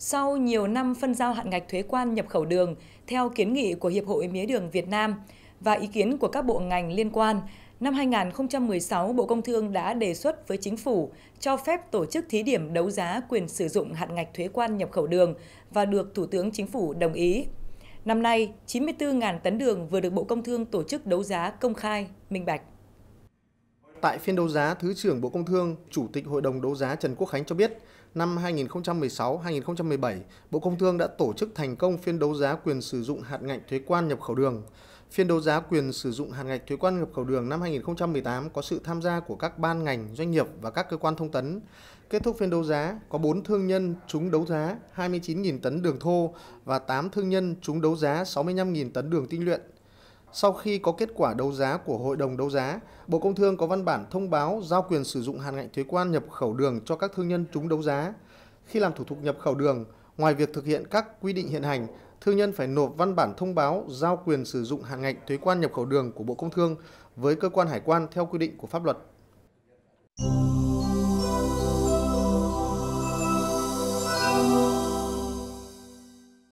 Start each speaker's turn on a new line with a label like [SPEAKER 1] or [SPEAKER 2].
[SPEAKER 1] Sau nhiều năm phân giao hạn ngạch thuế quan nhập khẩu đường theo kiến nghị của Hiệp hội Mía đường Việt Nam và ý kiến của các bộ ngành liên quan, năm 2016 Bộ Công Thương đã đề xuất với chính phủ cho phép tổ chức thí điểm đấu giá quyền sử dụng hạn ngạch thuế quan nhập khẩu đường và được Thủ tướng Chính phủ đồng ý. Năm nay, 94.000 tấn đường vừa được Bộ Công Thương tổ chức đấu giá công khai, minh bạch.
[SPEAKER 2] Tại phiên đấu giá, Thứ trưởng Bộ Công Thương, Chủ tịch Hội đồng đấu giá Trần Quốc Khánh cho biết, năm 2016-2017, Bộ Công Thương đã tổ chức thành công phiên đấu giá quyền sử dụng hạt ngạch thuế quan nhập khẩu đường. Phiên đấu giá quyền sử dụng hạt ngạch thuế quan nhập khẩu đường năm 2018 có sự tham gia của các ban ngành, doanh nghiệp và các cơ quan thông tấn. Kết thúc phiên đấu giá, có 4 thương nhân trúng đấu giá 29.000 tấn đường thô và 8 thương nhân trúng đấu giá 65.000 tấn đường tinh luyện. Sau khi có kết quả đấu giá của Hội đồng đấu giá, Bộ Công Thương có văn bản thông báo giao quyền sử dụng hạn ngạch thuế quan nhập khẩu đường cho các thương nhân trúng đấu giá. Khi làm thủ tục nhập khẩu đường, ngoài việc thực hiện các quy định hiện hành, thương nhân phải nộp văn bản thông báo giao quyền sử dụng hạn ngạch thuế quan nhập khẩu đường của Bộ Công Thương với cơ quan hải quan theo quy định của pháp luật.